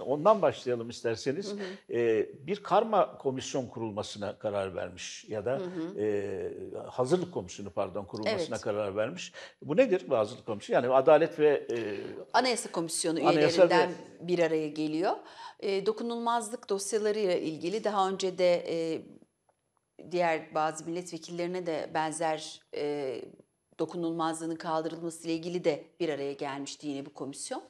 Ondan başlayalım isterseniz. Hı hı. E, bir karma komisyon kurulmasına karar vermiş ya da hı hı. E, hazırlık komisyonu pardon kurulmasına evet. karar vermiş. Bu nedir bu hazırlık komisyonu? Yani Adalet ve e, Anayasa Komisyonu üyelerinden ve... bir araya geliyor. E, dokunulmazlık dosyalarıyla ilgili daha önce de e, diğer bazı milletvekillerine de benzer e, dokunulmazlığının kaldırılması ile ilgili de bir araya gelmişti yine bu komisyon.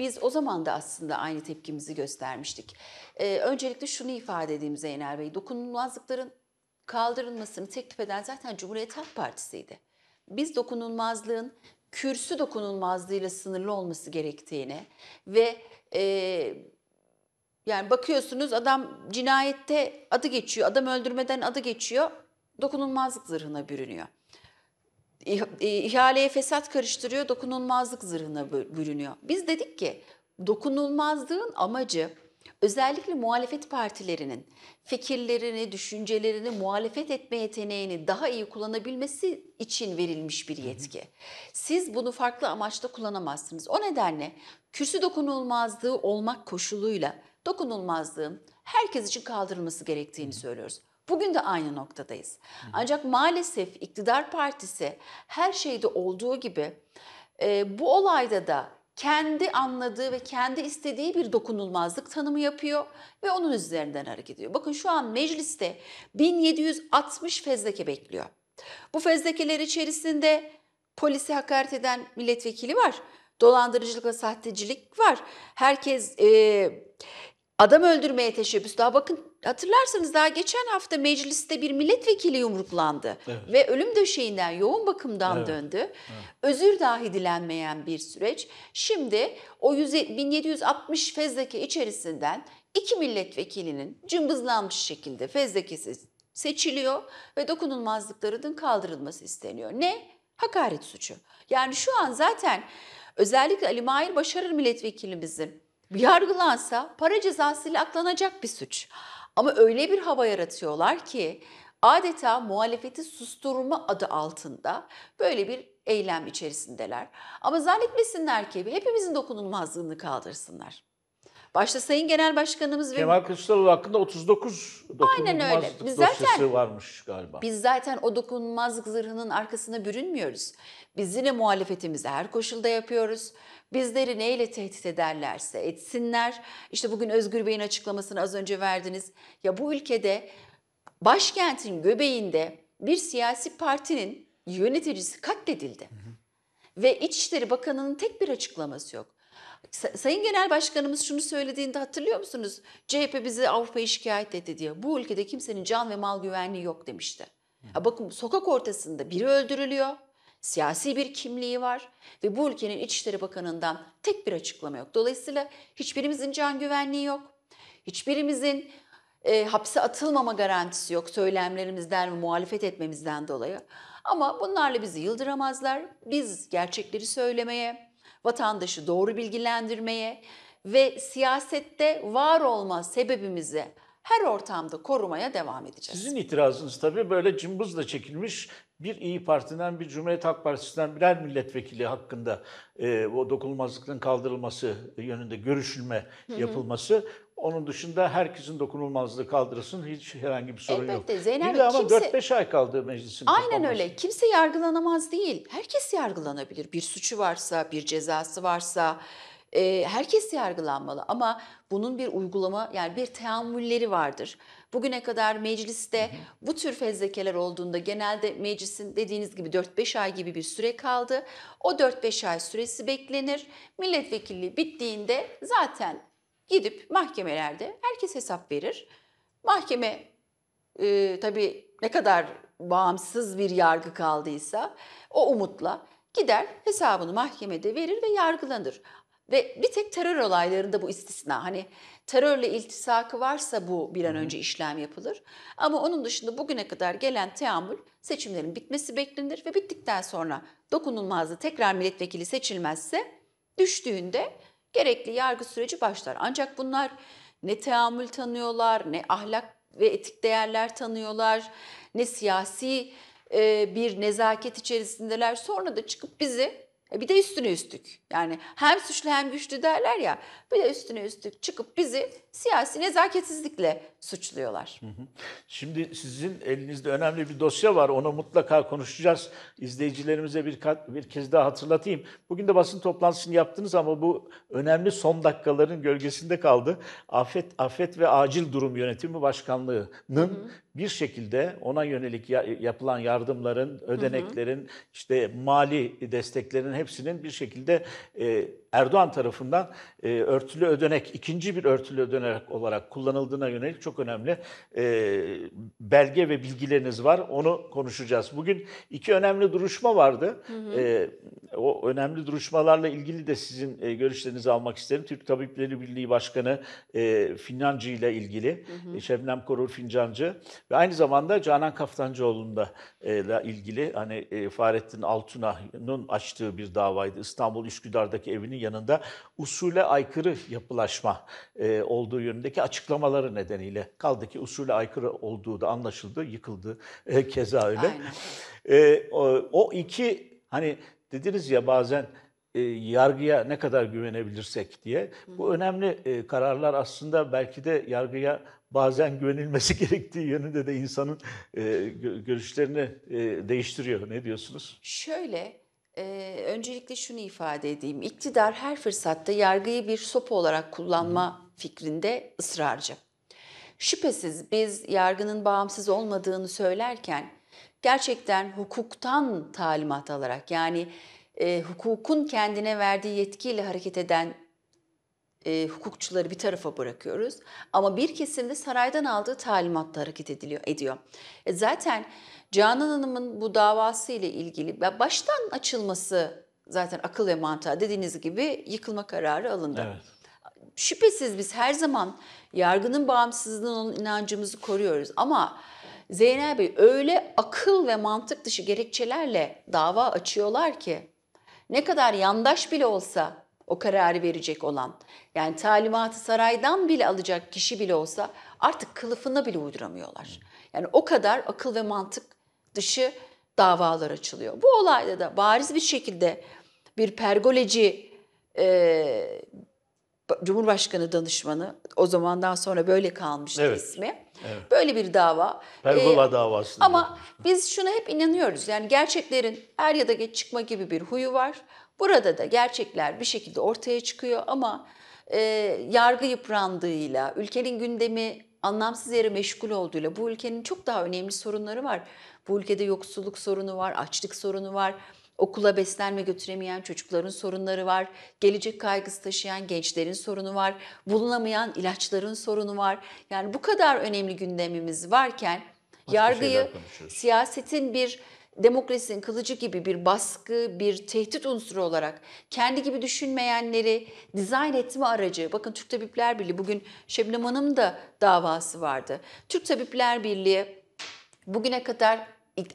Biz o zaman da aslında aynı tepkimizi göstermiştik. Ee, öncelikle şunu ifade edeyim Zeynel Bey, dokunulmazlıkların kaldırılmasını teklif eden zaten Cumhuriyet Halk Partisi'ydi. Biz dokunulmazlığın kürsü dokunulmazlığıyla sınırlı olması gerektiğini ve e, yani bakıyorsunuz adam cinayette adı geçiyor, adam öldürmeden adı geçiyor, dokunulmazlık zırhına bürünüyor. E, ihaleye fesat karıştırıyor, dokunulmazlık zırhına bürünüyor. Biz dedik ki dokunulmazlığın amacı özellikle muhalefet partilerinin fikirlerini, düşüncelerini muhalefet etme yeteneğini daha iyi kullanabilmesi için verilmiş bir yetki. Siz bunu farklı amaçta kullanamazsınız. O nedenle kürsü dokunulmazlığı olmak koşuluyla dokunulmazlığın herkes için kaldırılması gerektiğini söylüyoruz. Bugün de aynı noktadayız. Ancak maalesef iktidar partisi her şeyde olduğu gibi e, bu olayda da kendi anladığı ve kendi istediği bir dokunulmazlık tanımı yapıyor ve onun üzerinden hareket ediyor. Bakın şu an mecliste 1760 fezleke bekliyor. Bu fezlekeler içerisinde polisi hakaret eden milletvekili var. Dolandırıcılık ve sahtecilik var. Herkes e, Adam öldürmeye teşebbüs. Daha bakın hatırlarsanız daha geçen hafta mecliste bir milletvekili yumruklandı evet. ve ölüm döşeğinden yoğun bakımdan evet. döndü. Evet. Özür dahi dilenmeyen bir süreç. Şimdi o 100, 1760 fezleke içerisinden iki milletvekilinin cımbızlanmış şekilde fezlekesi seçiliyor ve dokunulmazlıklarının kaldırılması isteniyor. Ne? Hakaret suçu. Yani şu an zaten özellikle Ali Mahir Başarır milletvekilimizin yargılansa para cezasıyla aklanacak bir suç. Ama öyle bir hava yaratıyorlar ki adeta muhalefeti susturma adı altında böyle bir eylem içerisindeler. Ama zannetmesinler ki hepimizin dokunulmazlığını kaldırsınlar. Başta Sayın Genel Başkanımız ve... Kemal Kılıçdaroğlu hakkında 39 dokunulmazlık dosyası varmış galiba. Biz zaten o dokunulmazlık zırhının arkasına bürünmüyoruz. Biz yine muhalefetimizi her koşulda yapıyoruz. Bizleri neyle tehdit ederlerse etsinler. İşte bugün Özgür Bey'in açıklamasını az önce verdiniz. Ya bu ülkede başkentin göbeğinde bir siyasi partinin yöneticisi katledildi. Ve İçişleri Bakanı'nın tek bir açıklaması yok. Sayın Genel Başkanımız şunu söylediğinde hatırlıyor musunuz? CHP bizi Avrupa'ya şikayet etti diye. Bu ülkede kimsenin can ve mal güvenliği yok demişti. Ya bakın sokak ortasında biri öldürülüyor siyasi bir kimliği var ve bu ülkenin İçişleri Bakanı'ndan tek bir açıklama yok. Dolayısıyla hiçbirimizin can güvenliği yok. Hiçbirimizin e, hapse atılmama garantisi yok söylemlerimizden ve muhalefet etmemizden dolayı. Ama bunlarla bizi yıldıramazlar. Biz gerçekleri söylemeye, vatandaşı doğru bilgilendirmeye ve siyasette var olma sebebimizi her ortamda korumaya devam edeceğiz. Sizin itirazınız tabii böyle cımbızla çekilmiş bir İyi Parti'den, bir Cumhuriyet Halk Partisi'nden birer milletvekili hakkında e, o dokunulmazlıkların kaldırılması yönünde görüşülme hı hı. yapılması. Onun dışında herkesin dokunulmazlığı kaldırılsın. Hiç herhangi bir sorun Elbette, yok. Elbette Zeynep. Bir de ama kimse, 4-5 ay kaldı meclisin. Aynen kapanması. öyle. Kimse yargılanamaz değil. Herkes yargılanabilir. Bir suçu varsa, bir cezası varsa e, herkes yargılanmalı. Ama bunun bir uygulama yani bir teamülleri vardır. Bugüne kadar mecliste bu tür fezlekeler olduğunda genelde meclisin dediğiniz gibi 4-5 ay gibi bir süre kaldı. O 4-5 ay süresi beklenir. Milletvekilliği bittiğinde zaten gidip mahkemelerde herkes hesap verir. Mahkeme e, tabii ne kadar bağımsız bir yargı kaldıysa o umutla gider hesabını mahkemede verir ve yargılanır. Ve bir tek terör olaylarında bu istisna. Hani terörle iltisakı varsa bu bir an önce işlem yapılır. Ama onun dışında bugüne kadar gelen teamül seçimlerin bitmesi beklenir ve bittikten sonra dokunulmazlığı tekrar milletvekili seçilmezse düştüğünde gerekli yargı süreci başlar. Ancak bunlar ne teamül tanıyorlar, ne ahlak ve etik değerler tanıyorlar, ne siyasi bir nezaket içerisindeler. Sonra da çıkıp bizi e bir de üstüne üstlük. Yani hem suçlu hem güçlü derler ya. Bir de üstüne üstlük çıkıp bizi siyasi nezaketsizlikle suçluyorlar. Şimdi sizin elinizde önemli bir dosya var. Onu mutlaka konuşacağız. İzleyicilerimize bir, bir kez daha hatırlatayım. Bugün de basın toplantısını yaptınız ama bu önemli son dakikaların gölgesinde kaldı. Afet, Afet ve Acil Durum Yönetimi Başkanlığı'nın Hı-hı. bir şekilde ona yönelik ya, yapılan yardımların, ödeneklerin, Hı-hı. işte mali desteklerin hepsinin bir şekilde e, Erdoğan tarafından e, örtülü ödenek, ikinci bir örtülü ödenek yönelik olarak kullanıldığına yönelik çok önemli e, belge ve bilgileriniz var. Onu konuşacağız. Bugün iki önemli duruşma vardı. Hı hı. E, o önemli duruşmalarla ilgili de sizin e, görüşlerinizi almak isterim. Türk Tabipleri Birliği Başkanı e, Fincancı ile ilgili, hı hı. E, Şebnem Korur Fincancı ve aynı zamanda Canan Kaftancıoğlu'nda e, ile ilgili hani e, Fahrettin Altuna'nın açtığı bir davaydı. İstanbul Üsküdar'daki evinin yanında usule aykırı yapılaşma e, oldu olduğu yönündeki açıklamaları nedeniyle kaldı ki usule aykırı olduğu da anlaşıldı, yıkıldı e, keza öyle. E, o, o iki hani dediniz ya bazen e, yargıya ne kadar güvenebilirsek diye. Bu önemli e, kararlar aslında belki de yargıya bazen güvenilmesi gerektiği yönünde de insanın e, görüşlerini e, değiştiriyor. Ne diyorsunuz? Şöyle, e, öncelikle şunu ifade edeyim. İktidar her fırsatta yargıyı bir sopa olarak kullanma fikrinde ısrarcı. Şüphesiz biz yargının bağımsız olmadığını söylerken gerçekten hukuktan talimat alarak yani e, hukukun kendine verdiği yetkiyle hareket eden e, hukukçuları bir tarafa bırakıyoruz. Ama bir kesimde saraydan aldığı talimatla hareket ediliyor, ediyor. E, zaten Canan Hanım'ın bu davası ile ilgili baştan açılması zaten akıl ve mantığa dediğiniz gibi yıkılma kararı alındı. Evet şüphesiz biz her zaman yargının bağımsızlığının inancımızı koruyoruz ama Zeynel Bey öyle akıl ve mantık dışı gerekçelerle dava açıyorlar ki ne kadar yandaş bile olsa o kararı verecek olan yani talimatı saraydan bile alacak kişi bile olsa artık kılıfına bile uyduramıyorlar. Yani o kadar akıl ve mantık dışı davalar açılıyor. Bu olayda da bariz bir şekilde bir pergoleci e, Cumhurbaşkanı danışmanı o zamandan sonra böyle kalmış evet. ismi. Evet. Böyle bir dava. Pergola ee, davası. Ama biz şuna hep inanıyoruz. Yani gerçeklerin er ya da geç çıkma gibi bir huyu var. Burada da gerçekler bir şekilde ortaya çıkıyor ama e, yargı yıprandığıyla, ülkenin gündemi anlamsız yere meşgul olduğuyla bu ülkenin çok daha önemli sorunları var. Bu ülkede yoksulluk sorunu var, açlık sorunu var okula beslenme götüremeyen çocukların sorunları var, gelecek kaygısı taşıyan gençlerin sorunu var, bulunamayan ilaçların sorunu var. Yani bu kadar önemli gündemimiz varken Başka yargıyı siyasetin bir demokrasinin kılıcı gibi bir baskı, bir tehdit unsuru olarak kendi gibi düşünmeyenleri dizayn etme aracı. Bakın Türk Tabipler Birliği bugün Şebnem Hanım da davası vardı. Türk Tabipler Birliği bugüne kadar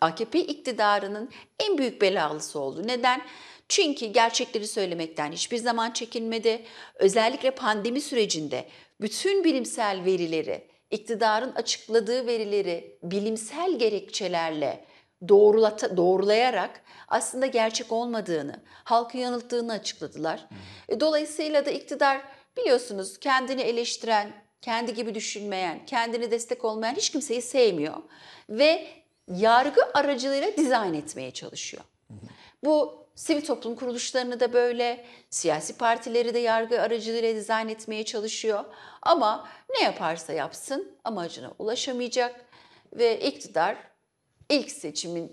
AKP iktidarının en büyük belalısı oldu. Neden? Çünkü gerçekleri söylemekten hiçbir zaman çekinmedi. Özellikle pandemi sürecinde bütün bilimsel verileri, iktidarın açıkladığı verileri bilimsel gerekçelerle doğrulata, doğrulayarak aslında gerçek olmadığını, halkı yanılttığını açıkladılar. E, dolayısıyla da iktidar biliyorsunuz kendini eleştiren, kendi gibi düşünmeyen, kendini destek olmayan hiç kimseyi sevmiyor. Ve yargı aracılığıyla dizayn etmeye çalışıyor. Bu sivil toplum kuruluşlarını da böyle, siyasi partileri de yargı aracılığıyla dizayn etmeye çalışıyor. Ama ne yaparsa yapsın amacına ulaşamayacak ve iktidar ilk seçiminle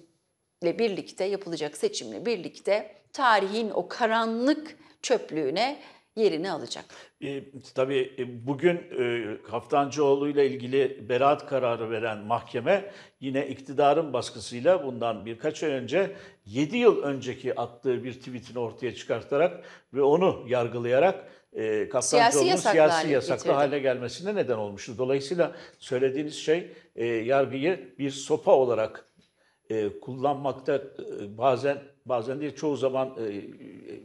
birlikte yapılacak seçimle birlikte tarihin o karanlık çöplüğüne yerini alacak. E, tabii e, bugün e, Kaftancıoğlu ile ilgili beraat kararı veren mahkeme yine iktidarın baskısıyla bundan birkaç ay önce 7 yıl önceki attığı bir tweetini ortaya çıkartarak ve onu yargılayarak e, Kaftancıoğlu'nun siyasi, siyasi yasaklı hale gelmesine neden olmuştu. Dolayısıyla söylediğiniz şey e, yargıyı bir sopa olarak e, kullanmakta e, bazen bazen değil çoğu zaman e, e,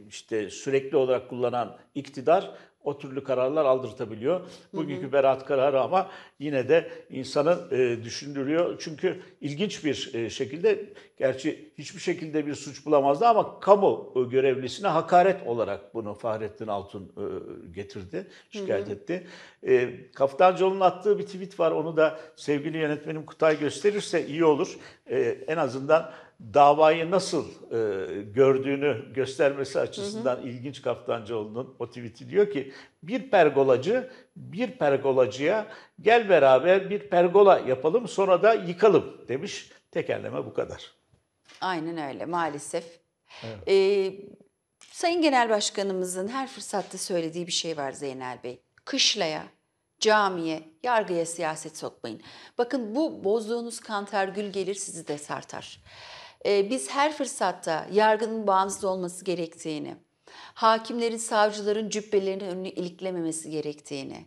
işte sürekli olarak kullanan iktidar o türlü kararlar aldırtabiliyor. Bugünkü hı hı. beraat kararı ama yine de insanı e, düşündürüyor. Çünkü ilginç bir e, şekilde gerçi hiçbir şekilde bir suç bulamazdı ama kamu e, görevlisine hakaret olarak bunu Fahrettin Altun e, getirdi, şikayet hı hı. etti. E, Kaftancıoğlu'nun attığı bir tweet var. Onu da sevgili yönetmenim Kutay gösterirse iyi olur. E, en azından davayı nasıl e, gördüğünü göstermesi açısından hı hı. ilginç Kaftancıoğlu'nun o tweet'i diyor ki bir pergolacı bir pergolacıya gel beraber bir pergola yapalım sonra da yıkalım demiş. Tekerleme bu kadar. Aynen öyle maalesef. Evet. Ee, Sayın Genel Başkanımızın her fırsatta söylediği bir şey var Zeynel Bey. Kışlaya, camiye, yargıya siyaset sokmayın. Bakın bu bozduğunuz kantar gül gelir sizi de sartar. Ee, biz her fırsatta yargının bağımsız olması gerektiğini, hakimlerin, savcıların cübbelerinin önünü iliklememesi gerektiğini,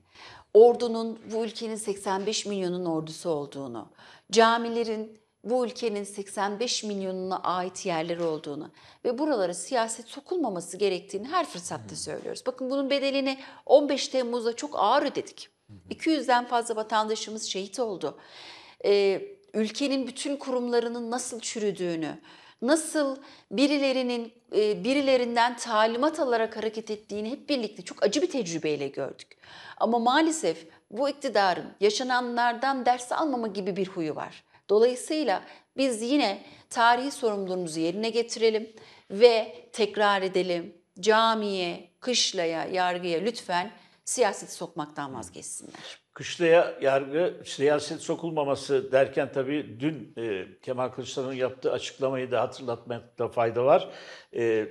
ordunun bu ülkenin 85 milyonun ordusu olduğunu, camilerin bu ülkenin 85 milyonuna ait yerler olduğunu ve buralara siyaset sokulmaması gerektiğini her fırsatta söylüyoruz. Bakın bunun bedelini 15 Temmuz'da çok ağır ödedik. 200'den fazla vatandaşımız şehit oldu. Ee, ülkenin bütün kurumlarının nasıl çürüdüğünü, nasıl birilerinin e, birilerinden talimat alarak hareket ettiğini hep birlikte çok acı bir tecrübeyle gördük. Ama maalesef bu iktidarın yaşananlardan ders almama gibi bir huyu var. Dolayısıyla biz yine tarihi sorumluluğumuzu yerine getirelim ve tekrar edelim. Camiye, kışlaya, yargıya lütfen siyaseti sokmaktan vazgeçsinler. Kışlaya yargı siyaset sokulmaması derken tabii dün e, Kemal Kılıçdaroğlu'nun yaptığı açıklamayı da hatırlatmakta fayda var. E,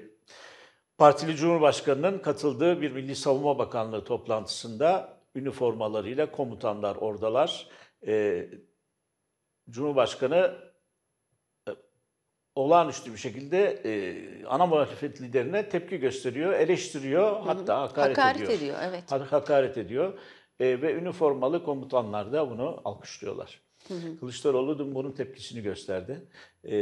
Partili Cumhurbaşkanı'nın katıldığı bir Milli Savunma Bakanlığı toplantısında üniformalarıyla komutanlar oradalar. E, Cumhurbaşkanı e, olağanüstü bir şekilde e, ana muhalefet liderine tepki gösteriyor, eleştiriyor, hatta hakaret, hakaret ediyor. ediyor evet. Ha, hakaret ediyor e, ve üniformalı komutanlar da bunu alkışlıyorlar. Hı hı. Kılıçdaroğlu dün bunun tepkisini gösterdi. E,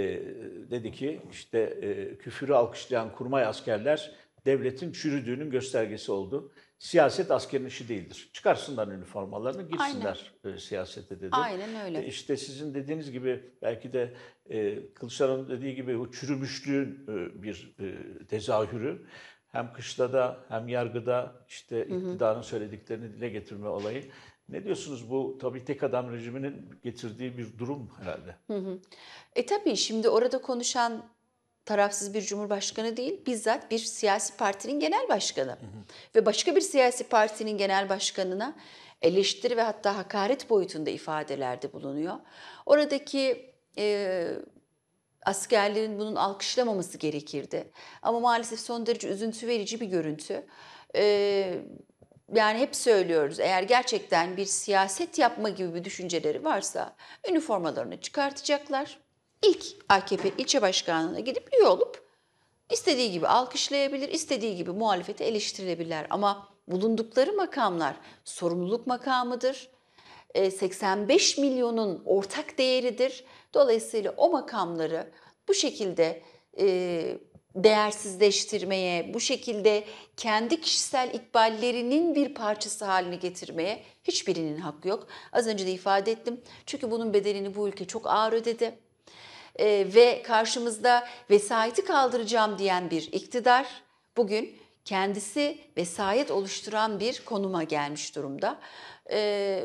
dedi ki işte e, küfürü alkışlayan kurmay askerler devletin çürüdüğünün göstergesi oldu. Siyaset askerin işi değildir. Çıkarsınlar üniformalarını, gitsinler Aynen. E, siyasete dedi. Aynen öyle. E, sizin dediğiniz gibi belki de e, Kılıçdaroğlu'nun dediği gibi o çürümüşlüğün e, bir e, tezahürü hem da hem yargıda işte iktidarın söylediklerini dile getirme olayı. Ne diyorsunuz bu tabii tek adam rejiminin getirdiği bir durum herhalde. Hı hı. E tabii şimdi orada konuşan tarafsız bir cumhurbaşkanı değil, bizzat bir siyasi partinin genel başkanı. Hı hı. Ve başka bir siyasi partinin genel başkanına eleştiri ve hatta hakaret boyutunda ifadelerde bulunuyor. Oradaki e, Askerlerin bunun alkışlamaması gerekirdi. Ama maalesef son derece üzüntü verici bir görüntü. Ee, yani hep söylüyoruz eğer gerçekten bir siyaset yapma gibi bir düşünceleri varsa üniformalarını çıkartacaklar. İlk AKP ilçe başkanlığına gidip üye olup istediği gibi alkışlayabilir, istediği gibi muhalefeti eleştirilebilirler. Ama bulundukları makamlar sorumluluk makamıdır. 85 ee, milyonun ortak değeridir Dolayısıyla o makamları bu şekilde e, değersizleştirmeye, bu şekilde kendi kişisel ikballerinin bir parçası haline getirmeye hiçbirinin hakkı yok. Az önce de ifade ettim. Çünkü bunun bedelini bu ülke çok ağır ödedi. E, ve karşımızda vesayeti kaldıracağım diyen bir iktidar bugün kendisi vesayet oluşturan bir konuma gelmiş durumda. E,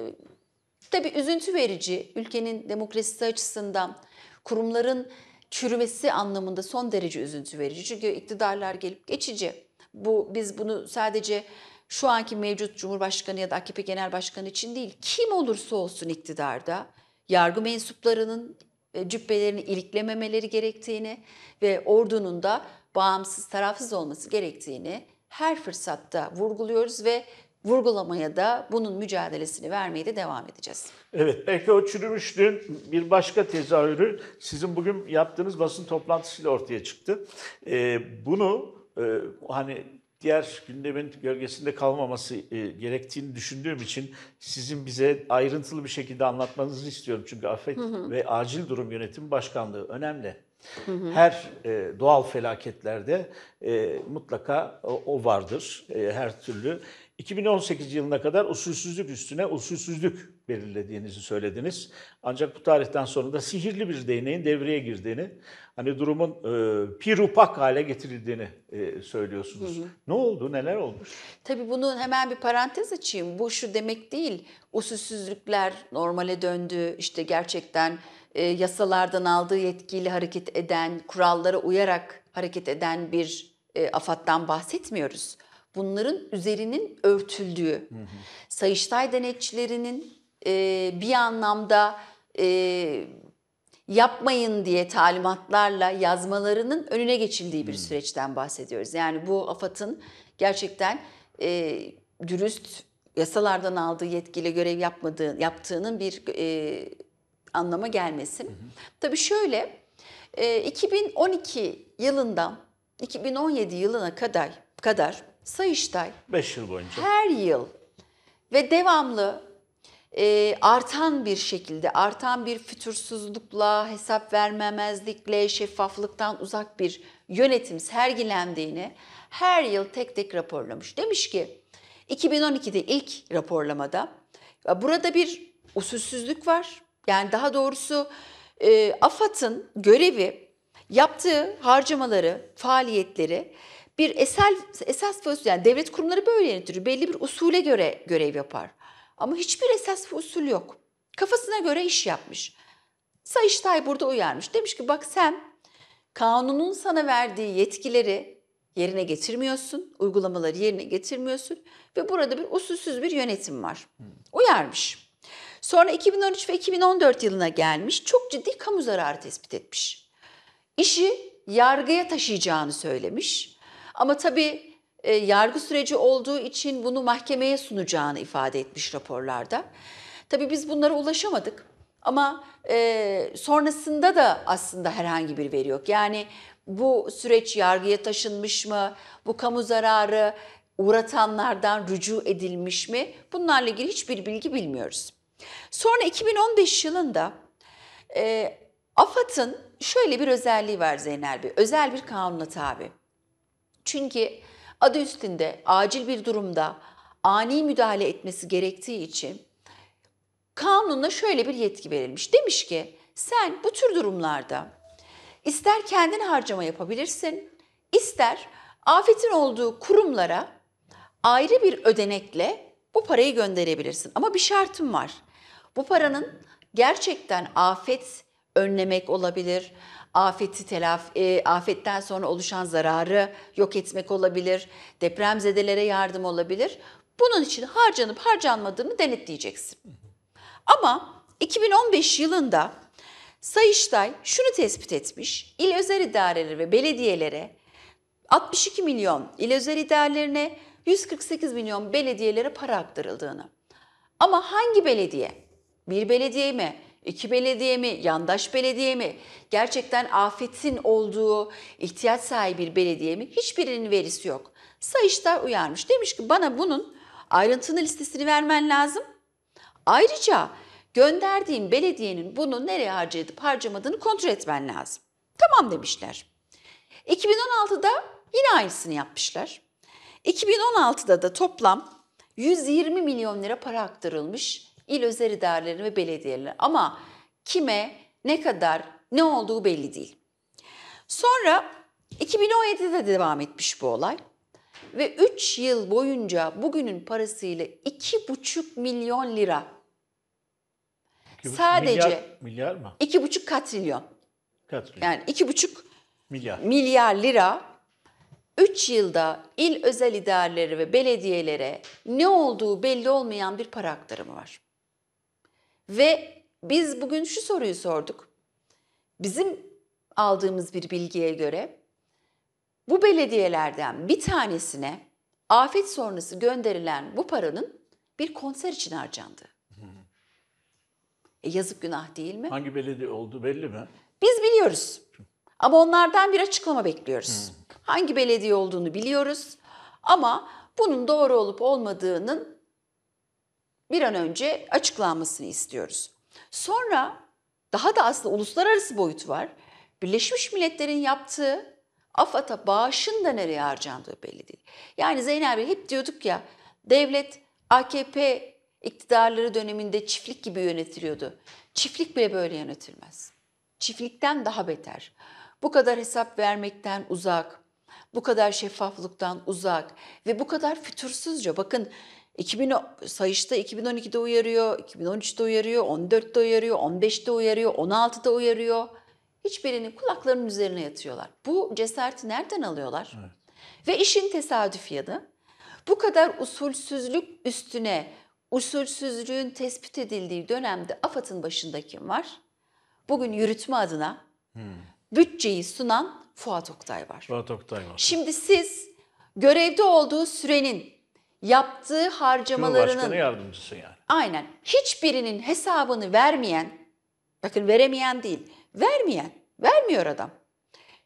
Tabi üzüntü verici. Ülkenin demokrasisi açısından kurumların çürümesi anlamında son derece üzüntü verici. Çünkü iktidarlar gelip geçici. Bu biz bunu sadece şu anki mevcut Cumhurbaşkanı ya da AKP Genel Başkanı için değil, kim olursa olsun iktidarda yargı mensuplarının e, cübbelerini iliklememeleri gerektiğini ve ordunun da bağımsız, tarafsız olması gerektiğini her fırsatta vurguluyoruz ve vurgulamaya da bunun mücadelesini vermeye de devam edeceğiz. Evet, belki o çürümüşlüğün bir başka tezahürü sizin bugün yaptığınız basın toplantısıyla ortaya çıktı. Ee, bunu e, hani diğer gündemin gölgesinde kalmaması e, gerektiğini düşündüğüm için sizin bize ayrıntılı bir şekilde anlatmanızı istiyorum. Çünkü afet hı hı. ve acil durum yönetimi başkanlığı önemli. Her e, doğal felaketlerde e, mutlaka o, o vardır. E, her türlü 2018 yılına kadar usulsüzlük üstüne usulsüzlük belirlediğinizi söylediniz. Ancak bu tarihten sonra da sihirli bir değneğin devreye girdiğini, hani durumun e, pirupak hale getirildiğini e, söylüyorsunuz. Hı hı. Ne oldu, neler olmuş? Tabii bunu hemen bir parantez açayım. Bu şu demek değil, usulsüzlükler normale döndü, işte gerçekten e, yasalardan aldığı yetkiyle hareket eden, kurallara uyarak hareket eden bir e, AFAD'dan bahsetmiyoruz bunların üzerinin örtüldüğü, hı hı. Sayıştay denetçilerinin e, bir anlamda e, yapmayın diye talimatlarla yazmalarının önüne geçildiği bir hı. süreçten bahsediyoruz. Yani bu AFAD'ın gerçekten e, dürüst yasalardan aldığı yetkili görev yapmadığı, yaptığının bir e, anlama gelmesin. Hı hı. Tabii şöyle, e, 2012 yılından 2017 yılına kadar kadar Sayıştay 5 yıl boyunca her yıl ve devamlı e, artan bir şekilde, artan bir fütursuzlukla, hesap vermemezlikle, şeffaflıktan uzak bir yönetim sergilendiğini her yıl tek tek raporlamış. Demiş ki 2012'de ilk raporlamada burada bir usulsüzlük var. Yani daha doğrusu e, AFAD'ın görevi yaptığı harcamaları, faaliyetleri bir esel, esas ve yani devlet kurumları böyle yönetilir. Belli bir usule göre görev yapar. Ama hiçbir esas ve usul yok. Kafasına göre iş yapmış. Sayıştay burada uyarmış. Demiş ki bak sen kanunun sana verdiği yetkileri yerine getirmiyorsun. Uygulamaları yerine getirmiyorsun. Ve burada bir usulsüz bir yönetim var. Hmm. Uyarmış. Sonra 2013 ve 2014 yılına gelmiş. Çok ciddi kamu zararı tespit etmiş. İşi yargıya taşıyacağını söylemiş. Ama tabii e, yargı süreci olduğu için bunu mahkemeye sunacağını ifade etmiş raporlarda. Tabii biz bunlara ulaşamadık ama e, sonrasında da aslında herhangi bir veri yok. Yani bu süreç yargıya taşınmış mı, bu kamu zararı uğratanlardan rücu edilmiş mi bunlarla ilgili hiçbir bilgi bilmiyoruz. Sonra 2015 yılında e, AFAD'ın şöyle bir özelliği var Zeynel Bey, özel bir kanuna tabi. Çünkü adı üstünde acil bir durumda ani müdahale etmesi gerektiği için kanunla şöyle bir yetki verilmiş. Demiş ki sen bu tür durumlarda ister kendin harcama yapabilirsin, ister afetin olduğu kurumlara ayrı bir ödenekle bu parayı gönderebilirsin. Ama bir şartım var. Bu paranın gerçekten afet önlemek olabilir, afeti telaf, e, afetten sonra oluşan zararı yok etmek olabilir, depremzedelere yardım olabilir. Bunun için harcanıp harcanmadığını denetleyeceksin. Ama 2015 yılında Sayıştay şunu tespit etmiş, il özel idareleri ve belediyelere 62 milyon il özel idarelerine 148 milyon belediyelere para aktarıldığını. Ama hangi belediye? Bir belediye mi? İki belediye mi, yandaş belediye mi, gerçekten afetin olduğu ihtiyaç sahibi bir belediye mi? Hiçbirinin verisi yok. Sayıştay uyarmış. Demiş ki bana bunun ayrıntılı listesini vermen lazım. Ayrıca gönderdiğim belediyenin bunu nereye harcayıp harcamadığını kontrol etmen lazım. Tamam demişler. 2016'da yine aynısını yapmışlar. 2016'da da toplam 120 milyon lira para aktarılmış il özel idareleri ve belediyeler ama kime, ne kadar, ne olduğu belli değil. Sonra 2017'de devam etmiş bu olay ve 3 yıl boyunca bugünün parasıyla 2,5 milyon lira. Sadece milyar, milyar mı? 2,5 katrilyon. katrilyon. Yani 2,5 milyar. milyar lira 3 yılda il özel idareleri ve belediyelere ne olduğu belli olmayan bir para aktarımı var. Ve biz bugün şu soruyu sorduk. Bizim aldığımız bir bilgiye göre bu belediyelerden bir tanesine afet sonrası gönderilen bu paranın bir konser için harcandı. E yazık günah değil mi? Hangi belediye oldu belli mi? Biz biliyoruz. Ama onlardan bir açıklama bekliyoruz. Hmm. Hangi belediye olduğunu biliyoruz ama bunun doğru olup olmadığının bir an önce açıklanmasını istiyoruz. Sonra daha da aslında uluslararası boyut var. Birleşmiş Milletler'in yaptığı AFAD'a bağışın da nereye harcandığı belli değil. Yani Zeynep Bey hep diyorduk ya devlet AKP iktidarları döneminde çiftlik gibi yönetiliyordu. Çiftlik bile böyle yönetilmez. Çiftlikten daha beter. Bu kadar hesap vermekten uzak, bu kadar şeffaflıktan uzak ve bu kadar fütursuzca. Bakın 2000 sayışta 2012'de uyarıyor, 2013'te uyarıyor, 14'te uyarıyor, 15'te uyarıyor, 16'da uyarıyor. Hiçbirinin kulaklarının üzerine yatıyorlar. Bu cesareti nereden alıyorlar? Evet. Ve işin tesadüf yanı bu kadar usulsüzlük üstüne usulsüzlüğün tespit edildiği dönemde AFAD'ın başında kim var? Bugün yürütme adına hmm. bütçeyi sunan Fuat Oktay var. Fuat Oktay var. Şimdi siz görevde olduğu sürenin yaptığı harcamalarının... yardımcısı yani. Aynen. Hiçbirinin hesabını vermeyen, bakın veremeyen değil, vermeyen, vermiyor adam.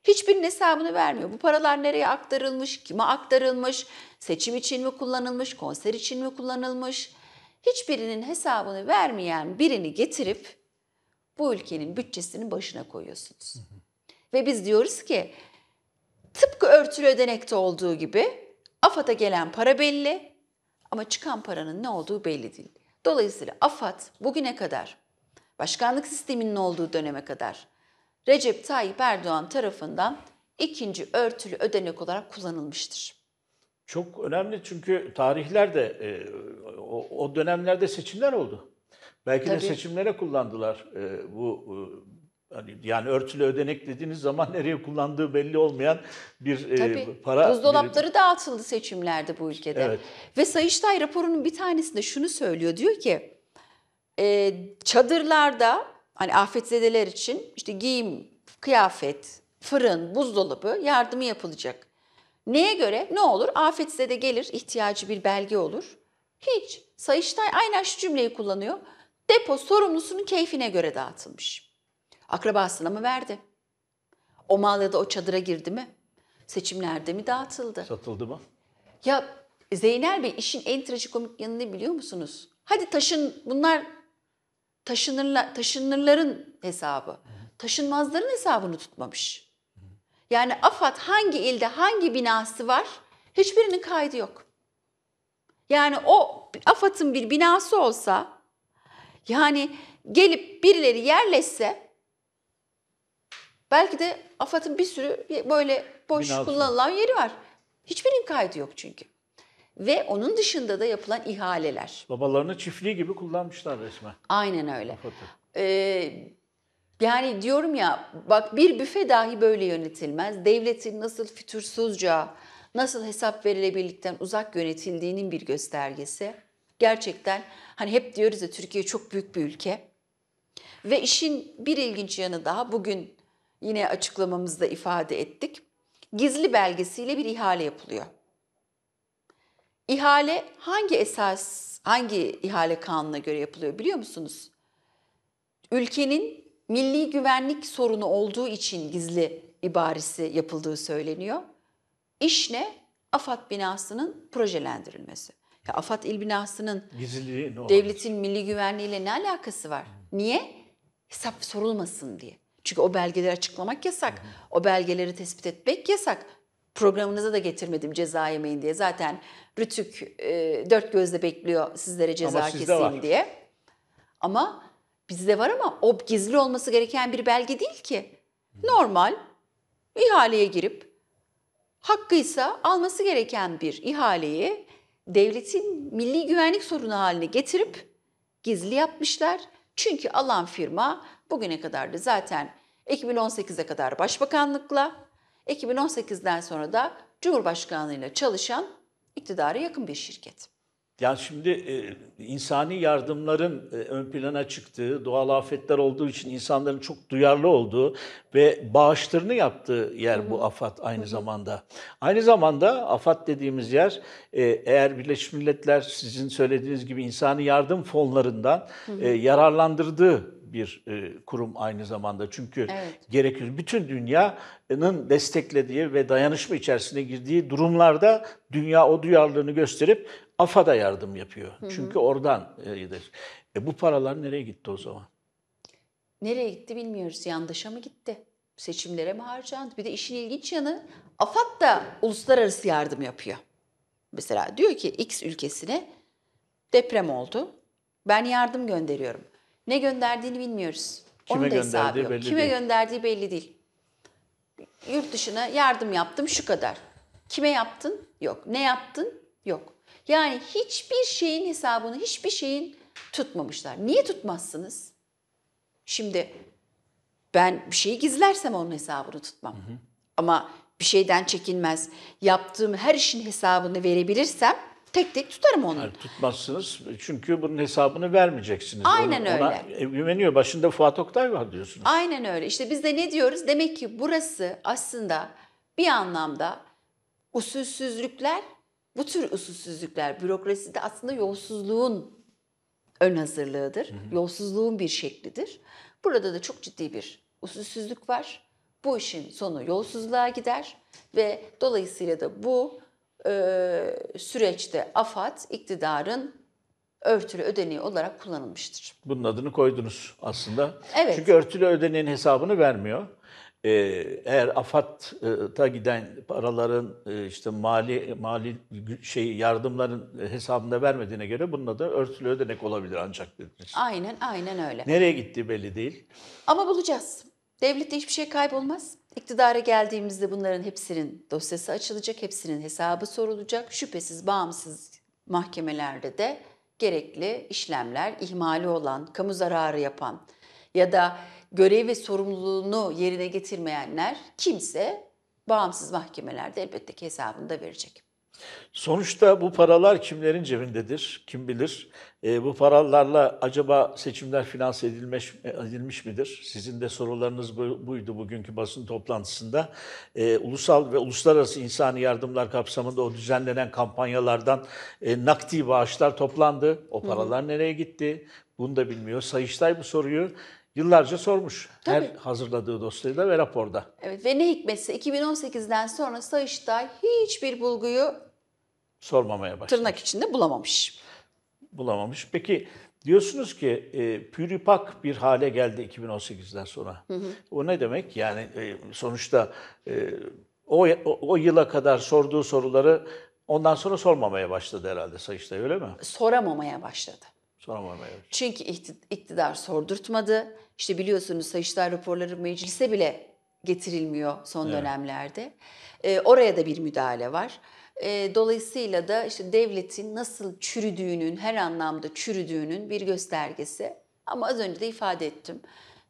Hiçbirinin hesabını vermiyor. Bu paralar nereye aktarılmış, kime aktarılmış, seçim için mi kullanılmış, konser için mi kullanılmış? Hiçbirinin hesabını vermeyen birini getirip bu ülkenin bütçesinin başına koyuyorsunuz. Ve biz diyoruz ki tıpkı örtülü ödenekte olduğu gibi AFAD'a gelen para belli, ama çıkan paranın ne olduğu belli değil. Dolayısıyla AFAD bugüne kadar, başkanlık sisteminin olduğu döneme kadar Recep Tayyip Erdoğan tarafından ikinci örtülü ödenek olarak kullanılmıştır. Çok önemli çünkü tarihlerde e, o dönemlerde seçimler oldu. Belki Tabii. de seçimlere kullandılar e, bu e, Hani yani örtülü ödenek dediğiniz zaman nereye kullandığı belli olmayan bir e, Tabii, e, para. Buzdolapları bir... dağıtıldı seçimlerde bu ülkede. Evet. Ve Sayıştay raporunun bir tanesinde şunu söylüyor. Diyor ki e, çadırlarda hani afetzedeler için işte giyim, kıyafet, fırın, buzdolabı yardımı yapılacak. Neye göre? Ne olur? Afetzede gelir, ihtiyacı bir belge olur. Hiç. Sayıştay aynen şu cümleyi kullanıyor. Depo sorumlusunun keyfine göre dağıtılmış. Akrabasına mı verdi? O mal ya da o çadıra girdi mi? Seçimlerde mi dağıtıldı? Satıldı mı? Ya Zeynel Bey işin en trajikomik yanı ne biliyor musunuz? Hadi taşın bunlar taşınırla, taşınırların hesabı. Taşınmazların hesabını tutmamış. Yani AFAD hangi ilde hangi binası var hiçbirinin kaydı yok. Yani o AFAD'ın bir binası olsa yani gelip birileri yerleşse Belki de AFAD'ın bir sürü böyle boş Binaltı. kullanılan yeri var. Hiçbirinin kaydı yok çünkü. Ve onun dışında da yapılan ihaleler. Babalarını çiftliği gibi kullanmışlar resmen. Aynen öyle. Ee, yani diyorum ya bak bir büfe dahi böyle yönetilmez. Devletin nasıl fütursuzca, nasıl hesap verilebilirlikten uzak yönetildiğinin bir göstergesi. Gerçekten hani hep diyoruz ya Türkiye çok büyük bir ülke. Ve işin bir ilginç yanı daha bugün yine açıklamamızda ifade ettik. Gizli belgesiyle bir ihale yapılıyor. İhale hangi esas, hangi ihale kanununa göre yapılıyor biliyor musunuz? Ülkenin milli güvenlik sorunu olduğu için gizli ibaresi yapıldığı söyleniyor. İş ne? AFAD binasının projelendirilmesi. Ya AFAD il binasının Gizliliği ne devletin olabilir? milli güvenliğiyle ne alakası var? Niye? Hesap sorulmasın diye. Çünkü o belgeleri açıklamak yasak. Hı hı. O belgeleri tespit etmek yasak. Programınıza da getirmedim ceza yemeyin diye. Zaten Rütük e, dört gözle bekliyor sizlere ceza ama kesin diye. Ama bizde var ama o gizli olması gereken bir belge değil ki. Normal ihaleye girip hakkıysa alması gereken bir ihaleyi devletin milli güvenlik sorunu haline getirip gizli yapmışlar. Çünkü alan firma bugüne kadar da zaten 2018'e kadar başbakanlıkla, 2018'den sonra da Cumhurbaşkanlığıyla çalışan iktidara yakın bir şirket. Yani şimdi e, insani yardımların e, ön plana çıktığı, doğal afetler olduğu için insanların çok duyarlı olduğu ve bağışlarını yaptığı yer bu AFAD aynı zamanda. Aynı zamanda AFAD dediğimiz yer e, eğer Birleşmiş Milletler sizin söylediğiniz gibi insani yardım fonlarından yararlandırdığı bir e, kurum aynı zamanda. Çünkü evet. gerekir bütün dünyanın desteklediği ve dayanışma içerisine girdiği durumlarda dünya o duyarlılığını gösterip AFAD'a yardım yapıyor. Hı hı. Çünkü oradan iyidir. E, e, bu paralar nereye gitti o zaman? Nereye gitti bilmiyoruz. Yandaşa mı gitti? Seçimlere mi harcandı? Bir de işin ilginç yanı AFAD da uluslararası yardım yapıyor. Mesela diyor ki X ülkesine deprem oldu. Ben yardım gönderiyorum. Ne gönderdiğini bilmiyoruz. Kime Onun da hesabı Belli Kime değil. gönderdiği belli değil. Yurt dışına yardım yaptım şu kadar. Kime yaptın? Yok. Ne yaptın? Yok. Yani hiçbir şeyin hesabını, hiçbir şeyin tutmamışlar. Niye tutmazsınız? Şimdi ben bir şeyi gizlersem onun hesabını tutmam. Hı hı. Ama bir şeyden çekinmez. Yaptığım her işin hesabını verebilirsem tek tek tutarım onu. Yani tutmazsınız çünkü bunun hesabını vermeyeceksiniz. Aynen ona, öyle. Ona e, güveniyor. Başında Fuat Oktay var diyorsunuz. Aynen öyle. İşte biz de ne diyoruz? Demek ki burası aslında bir anlamda usulsüzlükler, bu tür usulsüzlükler bürokraside aslında yolsuzluğun ön hazırlığıdır. Hı hı. Yolsuzluğun bir şeklidir. Burada da çok ciddi bir usulsüzlük var. Bu işin sonu yolsuzluğa gider ve dolayısıyla da bu e, süreçte AFAD iktidarın örtülü ödeneği olarak kullanılmıştır. Bunun adını koydunuz aslında. Evet. Çünkü örtülü ödeneğin hesabını vermiyor. E, eğer AFAD'a giden paraların e, işte mali mali şey yardımların hesabında vermediğine göre bunun adı örtülü ödenek olabilir ancak dediniz. Aynen aynen öyle. Nereye gitti belli değil. Ama bulacağız. Devlette hiçbir şey kaybolmaz. İktidara geldiğimizde bunların hepsinin dosyası açılacak, hepsinin hesabı sorulacak. Şüphesiz bağımsız mahkemelerde de gerekli işlemler, ihmali olan, kamu zararı yapan ya da görev ve sorumluluğunu yerine getirmeyenler kimse bağımsız mahkemelerde elbette ki hesabını da verecek. Sonuçta bu paralar kimlerin cebindedir? Kim bilir? E, bu paralarla acaba seçimler finanse edilmiş, edilmiş midir? Sizin de sorularınız bu, buydu bugünkü basın toplantısında. E, ulusal ve uluslararası insani yardımlar kapsamında o düzenlenen kampanyalardan e, nakdi bağışlar toplandı. O paralar Hı. nereye gitti? Bunu da bilmiyor. Sayıştay bu soruyu yıllarca sormuş Tabii. her hazırladığı dosyada ve raporda. Evet ve ne hikmetse 2018'den sonra Sayıştay hiçbir bulguyu sormamaya başladı. Tırnak içinde bulamamış. Bulamamış. Peki diyorsunuz ki e, püripak bir hale geldi 2018'den sonra. Hı hı. O ne demek? Yani e, sonuçta e, o, o, o yıla kadar sorduğu soruları ondan sonra sormamaya başladı herhalde Sayıştay öyle mi? Soramamaya başladı. Soramamaya başladı. Çünkü iktidar sordurtmadı. İşte biliyorsunuz Sayıştay raporları meclise bile getirilmiyor son evet. dönemlerde. E, oraya da bir müdahale var. E, dolayısıyla da işte devletin nasıl çürüdüğünün, her anlamda çürüdüğünün bir göstergesi. Ama az önce de ifade ettim.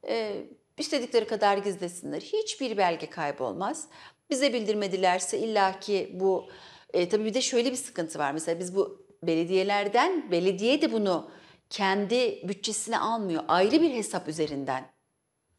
E, istedikleri kadar gizlesinler. Hiçbir belge kaybolmaz. Bize bildirmedilerse illaki bu e, tabii bir de şöyle bir sıkıntı var. Mesela biz bu belediyelerden belediye de bunu kendi bütçesine almıyor. Ayrı bir hesap üzerinden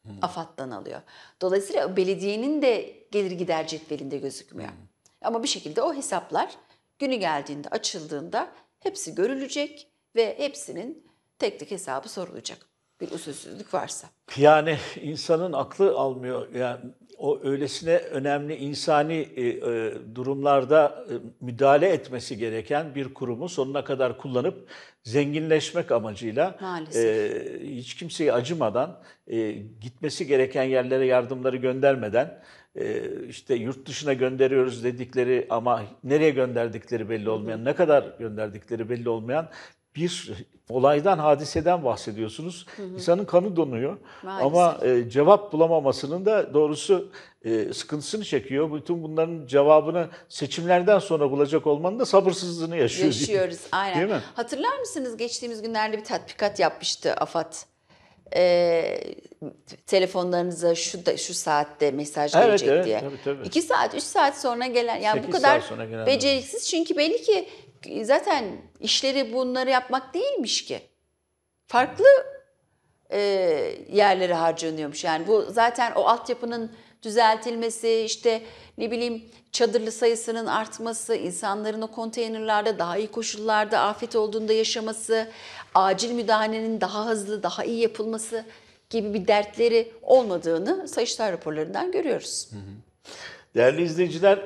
hmm. AFAD'dan alıyor. Dolayısıyla belediyenin de gelir gider cetvelinde gözükmüyor. Hmm. Ama bir şekilde o hesaplar günü geldiğinde açıldığında hepsi görülecek ve hepsinin tek tek hesabı sorulacak bir usulsüzlük varsa. Yani insanın aklı almıyor. Yani o öylesine önemli insani e, e durumlarda e, müdahale etmesi gereken bir kurumu sonuna kadar kullanıp zenginleşmek amacıyla Maalesef. e, hiç kimseye acımadan e, gitmesi gereken yerlere yardımları göndermeden e, işte yurt dışına gönderiyoruz dedikleri ama nereye gönderdikleri belli olmayan, ne kadar gönderdikleri belli olmayan bir olaydan, hadiseden bahsediyorsunuz. Hı hı. İnsanın kanı donuyor Maalesef. ama e, cevap bulamamasının da doğrusu e, sıkıntısını çekiyor. Bütün bunların cevabını seçimlerden sonra bulacak olmanın da sabırsızlığını yaşıyoruz. Yaşıyoruz aynen. Değil mi? Hatırlar mısınız geçtiğimiz günlerde bir tatbikat yapmıştı AFAD? e, telefonlarınıza şu da şu saatte mesaj evet, gelecek evet, diye. Tabii, tabii. İki saat, üç saat sonra gelen yani bu kadar beceriksiz çünkü belli ki zaten işleri bunları yapmak değilmiş ki. Farklı e, yerlere harcanıyormuş. Yani bu zaten o altyapının düzeltilmesi, işte ne bileyim çadırlı sayısının artması, insanların o konteynerlarda daha iyi koşullarda afet olduğunda yaşaması, acil müdahalenin daha hızlı, daha iyi yapılması gibi bir dertleri olmadığını Sayıştay raporlarından görüyoruz. Değerli izleyiciler,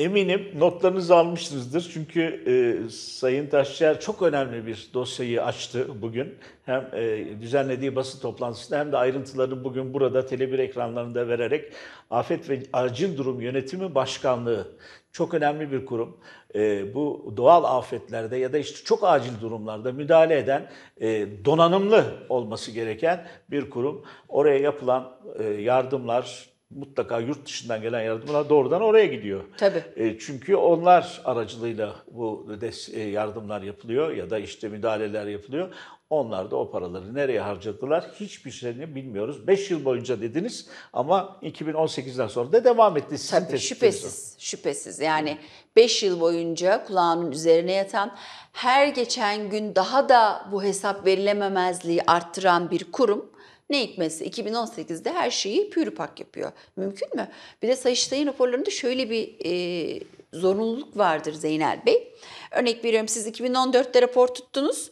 Eminim notlarınızı almışsınızdır. Çünkü e, Sayın Taşçıyer çok önemli bir dosyayı açtı bugün. Hem e, düzenlediği basın toplantısında hem de ayrıntılarını bugün burada tele ekranlarında vererek Afet ve Acil Durum Yönetimi Başkanlığı çok önemli bir kurum. E, bu doğal afetlerde ya da işte çok acil durumlarda müdahale eden e, donanımlı olması gereken bir kurum. Oraya yapılan e, yardımlar, mutlaka yurt dışından gelen yardımlar doğrudan oraya gidiyor. Tabii. E, çünkü onlar aracılığıyla bu des, e, yardımlar yapılıyor ya da işte müdahaleler yapılıyor. Onlar da o paraları nereye harcadılar hiçbir şeyini bilmiyoruz. 5 yıl boyunca dediniz ama 2018'den sonra da devam etti. Sizin Tabii şüphesiz, şüphesiz. Yani 5 yıl boyunca kulağının üzerine yatan her geçen gün daha da bu hesap verilememezliği arttıran bir kurum ne hikmetse 2018'de her şeyi pürüpak yapıyor. Mümkün mü? Bir de Sayıştay'ın raporlarında şöyle bir e, zorunluluk vardır Zeynel Bey. Örnek veriyorum siz 2014'te rapor tuttunuz.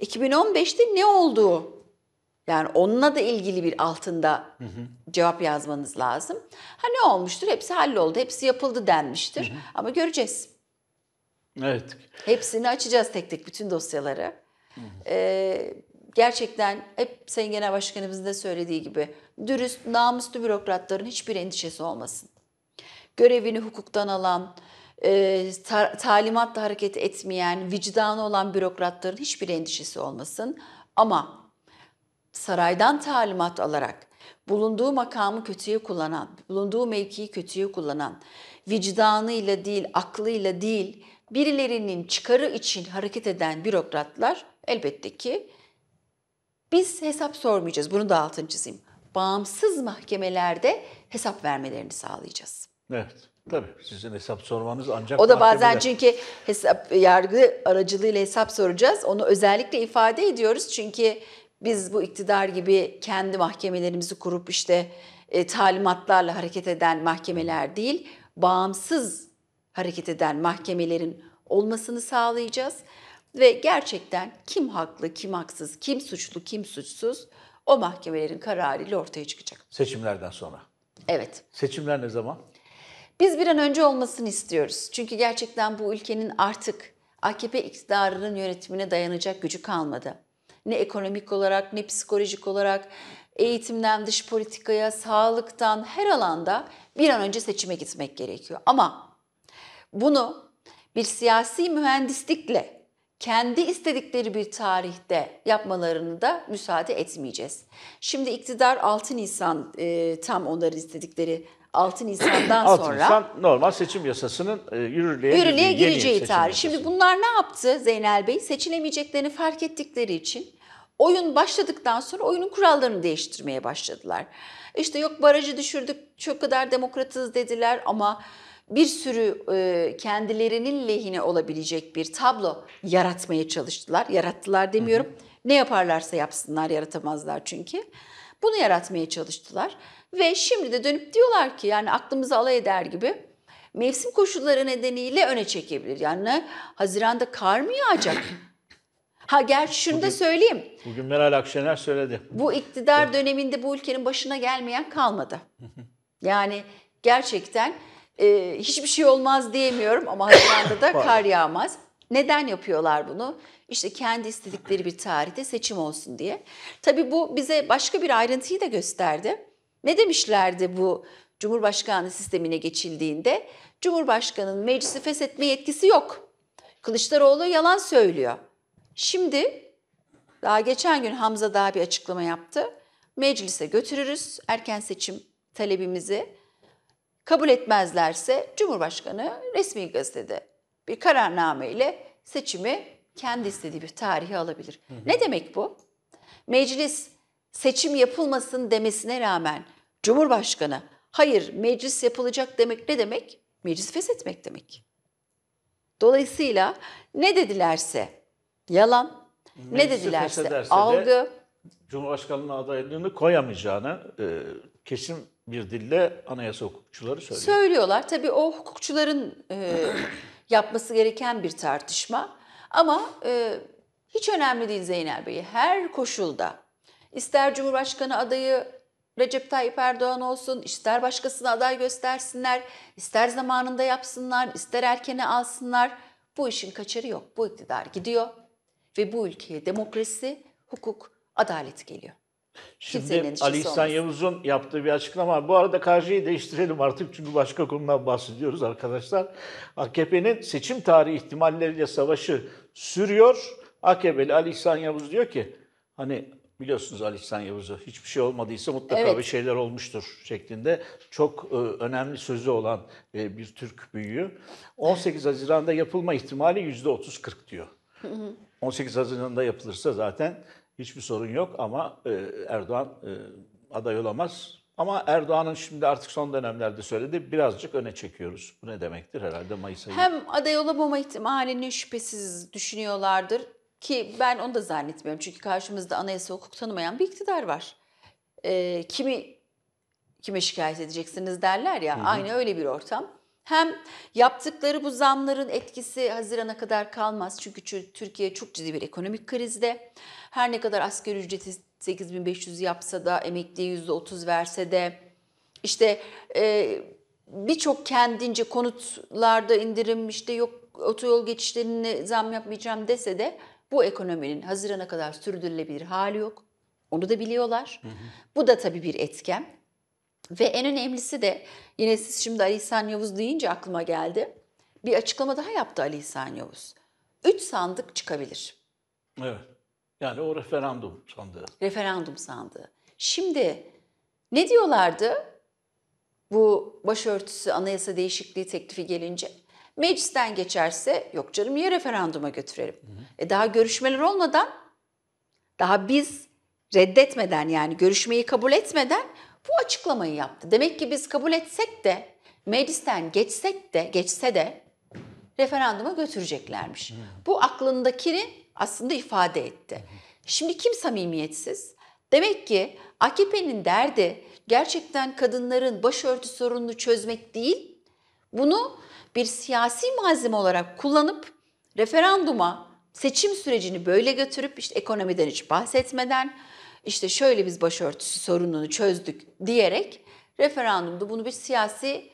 2015'te ne oldu? yani onunla da ilgili bir altında hı hı. cevap yazmanız lazım. Ha ne olmuştur? Hepsi halloldu, hepsi yapıldı denmiştir. Hı hı. Ama göreceğiz. Evet. Hepsini açacağız tek tek bütün dosyaları. Hı hı. Ee, gerçekten hep Sayın Genel Başkanımızın da söylediği gibi dürüst, namuslu bürokratların hiçbir endişesi olmasın. Görevini hukuktan alan, e, ta, talimatla hareket etmeyen, vicdanı olan bürokratların hiçbir endişesi olmasın. Ama saraydan talimat alarak bulunduğu makamı kötüye kullanan, bulunduğu mevkiyi kötüye kullanan, vicdanıyla değil, aklıyla değil, birilerinin çıkarı için hareket eden bürokratlar elbette ki biz hesap sormayacağız. Bunu da altın çizeyim. Bağımsız mahkemelerde hesap vermelerini sağlayacağız. Evet. Tabii sizin hesap sormanız ancak O da bazen çünkü hesap yargı aracılığıyla hesap soracağız. Onu özellikle ifade ediyoruz. Çünkü biz bu iktidar gibi kendi mahkemelerimizi kurup işte e, talimatlarla hareket eden mahkemeler değil, bağımsız hareket eden mahkemelerin olmasını sağlayacağız ve gerçekten kim haklı, kim haksız, kim suçlu, kim suçsuz o mahkemelerin kararıyla ortaya çıkacak. Seçimlerden sonra. Evet. Seçimler ne zaman? Biz bir an önce olmasını istiyoruz. Çünkü gerçekten bu ülkenin artık AKP iktidarının yönetimine dayanacak gücü kalmadı. Ne ekonomik olarak ne psikolojik olarak eğitimden dış politikaya, sağlıktan her alanda bir an önce seçime gitmek gerekiyor. Ama bunu bir siyasi mühendislikle kendi istedikleri bir tarihte yapmalarını da müsaade etmeyeceğiz. Şimdi iktidar 6 Nisan e, tam onların istedikleri 6 Nisan'dan 6 sonra Nisan normal seçim yasasının e, yürürlüğe, yürürlüğe gireceği tarih. Şimdi bunlar ne yaptı Zeynel Bey? Seçilemeyeceklerini fark ettikleri için oyun başladıktan sonra oyunun kurallarını değiştirmeye başladılar. İşte yok barajı düşürdük, çok kadar demokratız dediler ama bir sürü e, kendilerinin lehine olabilecek bir tablo yaratmaya çalıştılar. Yarattılar demiyorum. Hı hı. Ne yaparlarsa yapsınlar yaratamazlar çünkü. Bunu yaratmaya çalıştılar ve şimdi de dönüp diyorlar ki yani aklımızı alay eder gibi mevsim koşulları nedeniyle öne çekebilir. Yani Haziran'da kar mı yağacak? Ha gerçi şunu bugün, da söyleyeyim. Bugün Meral Akşener söyledi. Bu iktidar evet. döneminde bu ülkenin başına gelmeyen kalmadı. Yani gerçekten ee, hiçbir şey olmaz diyemiyorum ama Haziran'da da kar yağmaz. Neden yapıyorlar bunu? İşte kendi istedikleri bir tarihte seçim olsun diye. Tabii bu bize başka bir ayrıntıyı da gösterdi. Ne demişlerdi bu Cumhurbaşkanlığı sistemine geçildiğinde? Cumhurbaşkanının meclisi feshetme yetkisi yok. Kılıçdaroğlu yalan söylüyor. Şimdi daha geçen gün Hamza daha bir açıklama yaptı. Meclise götürürüz erken seçim talebimizi kabul etmezlerse Cumhurbaşkanı resmi gazetede bir kararname ile seçimi kendi istediği bir tarihe alabilir. Hı hı. Ne demek bu? Meclis seçim yapılmasın demesine rağmen Cumhurbaşkanı hayır meclis yapılacak demek ne demek? Meclis feshetmek demek. Dolayısıyla ne dedilerse yalan, Meclisi ne dedilerse algı. De Cumhurbaşkanlığı adaylığını koyamayacağını e, kesin bir dille anayasa hukukçuları söylüyor. Söylüyorlar. Tabii o hukukçuların e, yapması gereken bir tartışma. Ama e, hiç önemli değil Zeynel Bey. Her koşulda ister Cumhurbaşkanı adayı Recep Tayyip Erdoğan olsun, ister başkasına aday göstersinler, ister zamanında yapsınlar, ister erkene alsınlar. Bu işin kaçarı yok. Bu iktidar gidiyor ve bu ülkeye demokrasi, hukuk, adalet geliyor. Şimdi Ali İhsan Yavuz'un yaptığı bir açıklama var. Bu arada karşıyı değiştirelim artık çünkü başka konudan bahsediyoruz arkadaşlar. AKP'nin seçim tarihi ihtimalleriyle savaşı sürüyor. AKP'li Ali İhsan Yavuz diyor ki hani biliyorsunuz Ali İhsan Yavuz'u hiçbir şey olmadıysa mutlaka evet. bir şeyler olmuştur şeklinde çok e, önemli sözü olan e, bir Türk büyüğü. 18 Haziran'da yapılma ihtimali %30-40 diyor. 18 Haziran'da yapılırsa zaten Hiçbir sorun yok ama e, Erdoğan e, aday olamaz. Ama Erdoğan'ın şimdi artık son dönemlerde söyledi birazcık öne çekiyoruz. Bu ne demektir herhalde Mayıs ayı? Hem aday olamama ihtimalini şüphesiz düşünüyorlardır ki ben onu da zannetmiyorum. Çünkü karşımızda anayasa hukuk tanımayan bir iktidar var. E, kimi kime şikayet edeceksiniz derler ya. Hı hı. Aynı öyle bir ortam. Hem yaptıkları bu zamların etkisi Haziran'a kadar kalmaz çünkü Türkiye çok ciddi bir ekonomik krizde. Her ne kadar asgari ücreti 8500 yapsa da emekliye %30 verse de işte e, birçok kendince konutlarda indirim işte yok otoyol geçişlerine zam yapmayacağım dese de bu ekonominin Haziran'a kadar sürdürülebilir hali yok. Onu da biliyorlar. Hı hı. Bu da tabii bir etken. Ve en önemlisi de yine siz şimdi Ali İhsan Yavuz deyince aklıma geldi. Bir açıklama daha yaptı Ali İhsan Yavuz. Üç sandık çıkabilir. Evet. Yani o referandum sandığı. Referandum sandığı. Şimdi ne diyorlardı bu başörtüsü anayasa değişikliği teklifi gelince? Meclisten geçerse yok canım niye referanduma götürelim? Hı hı. E daha görüşmeler olmadan, daha biz reddetmeden yani görüşmeyi kabul etmeden bu açıklamayı yaptı. Demek ki biz kabul etsek de meclisten geçsek de geçse de referanduma götüreceklermiş. Bu aklındakini aslında ifade etti. Şimdi kim samimiyetsiz? Demek ki AKP'nin derdi gerçekten kadınların başörtü sorununu çözmek değil, bunu bir siyasi malzeme olarak kullanıp referanduma seçim sürecini böyle götürüp işte ekonomiden hiç bahsetmeden işte şöyle biz başörtüsü sorununu çözdük diyerek referandumda bunu bir siyasi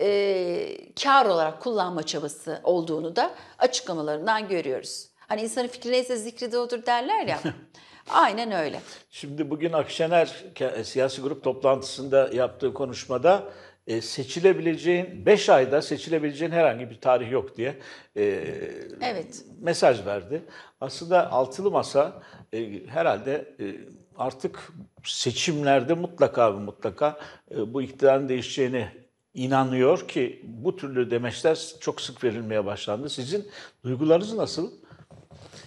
e, kar olarak kullanma çabası olduğunu da açıklamalarından görüyoruz. Hani insanın fikri neyse zikri de odur derler ya. Aynen öyle. Şimdi bugün Akşener e, siyasi grup toplantısında yaptığı konuşmada e, seçilebileceğin 5 ayda seçilebileceğin herhangi bir tarih yok diye e, evet. mesaj verdi. Aslında altılı masa e, herhalde e, artık seçimlerde mutlaka ve mutlaka e, bu iktidarın değişeceğini inanıyor ki bu türlü demeçler çok sık verilmeye başlandı. Sizin duygularınız nasıl?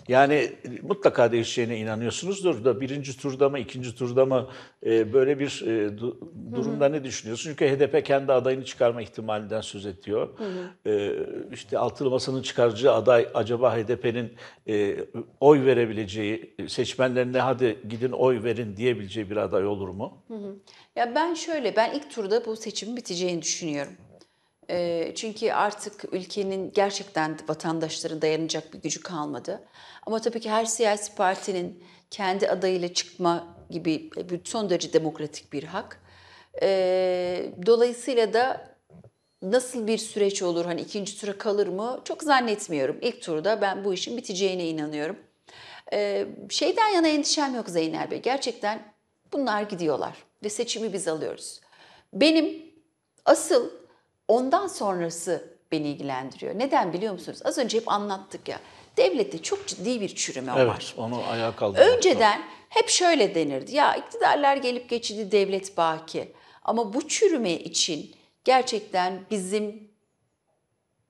Yani mutlaka değişeceğine inanıyorsunuzdur da birinci turda mı, ikinci turda mı e, böyle bir e, du, durumda hı hı. ne düşünüyorsun? Çünkü HDP kendi adayını çıkarma ihtimalinden söz ediyor. Hı hı. E, işte altılı masanın çıkaracağı aday acaba HDP'nin e, oy verebileceği, seçmenlerine hadi gidin oy verin diyebileceği bir aday olur mu? Hı hı. Ya ben şöyle, ben ilk turda bu seçimin biteceğini düşünüyorum çünkü artık ülkenin gerçekten vatandaşların dayanacak bir gücü kalmadı. Ama tabii ki her siyasi partinin kendi adayıyla çıkma gibi e, son derece demokratik bir hak. dolayısıyla da nasıl bir süreç olur hani ikinci tura kalır mı çok zannetmiyorum. İlk turda ben bu işin biteceğine inanıyorum. şeyden yana endişem yok Zeynel Bey. Gerçekten bunlar gidiyorlar ve seçimi biz alıyoruz. Benim asıl Ondan sonrası beni ilgilendiriyor. Neden biliyor musunuz? Az önce hep anlattık ya. Devlette çok ciddi bir çürüme evet, var. Evet, onu ayağa kaldırdı. Önceden hep şöyle denirdi. Ya iktidarlar gelip geçidi devlet baki. Ama bu çürüme için gerçekten bizim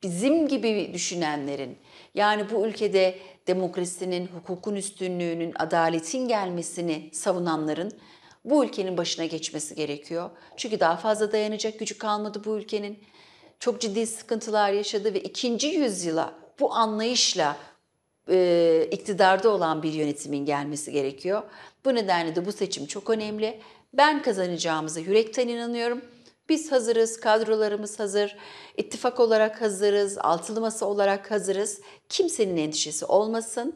bizim gibi düşünenlerin yani bu ülkede demokrasinin, hukukun üstünlüğünün, adaletin gelmesini savunanların bu ülkenin başına geçmesi gerekiyor. Çünkü daha fazla dayanacak gücü kalmadı bu ülkenin. Çok ciddi sıkıntılar yaşadı ve ikinci yüzyıla bu anlayışla e, iktidarda olan bir yönetimin gelmesi gerekiyor. Bu nedenle de bu seçim çok önemli. Ben kazanacağımıza yürekten inanıyorum. Biz hazırız, kadrolarımız hazır, ittifak olarak hazırız, altılı masa olarak hazırız. Kimsenin endişesi olmasın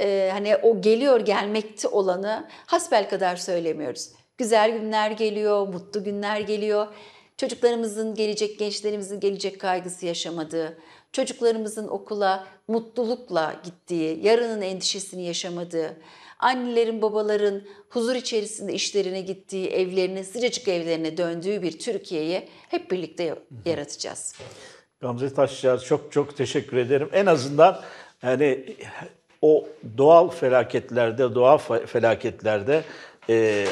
e, hani o geliyor gelmekte olanı hasbel kadar söylemiyoruz. Güzel günler geliyor, mutlu günler geliyor. Çocuklarımızın gelecek, gençlerimizin gelecek kaygısı yaşamadığı, çocuklarımızın okula mutlulukla gittiği, yarının endişesini yaşamadığı, annelerin, babaların huzur içerisinde işlerine gittiği, evlerine, sıcacık evlerine döndüğü bir Türkiye'yi hep birlikte yaratacağız. Gamze Taşyar çok çok teşekkür ederim. En azından yani o doğal felaketlerde, doğa felaketlerde e,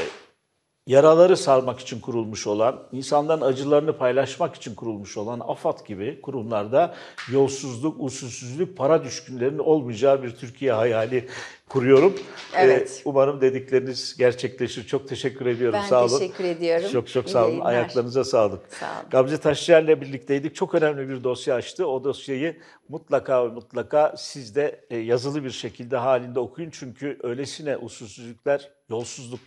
yaraları sarmak için kurulmuş olan, insanların acılarını paylaşmak için kurulmuş olan AFAD gibi kurumlarda yolsuzluk, usulsüzlük, para düşkünlerinin olmayacağı bir Türkiye hayali kuruyorum. Ee, evet. Ee, umarım dedikleriniz gerçekleşir. Çok teşekkür ediyorum. Ben sağ olun. teşekkür ediyorum. Çok çok İyi sağ olun. Yayınlar. Ayaklarınıza sağlık. Sağ olun. Gamze Taşçıer'le birlikteydik. Çok önemli bir dosya açtı. O dosyayı mutlaka mutlaka siz de e, yazılı bir şekilde halinde okuyun. Çünkü öylesine usulsüzlükler, yolsuzluklar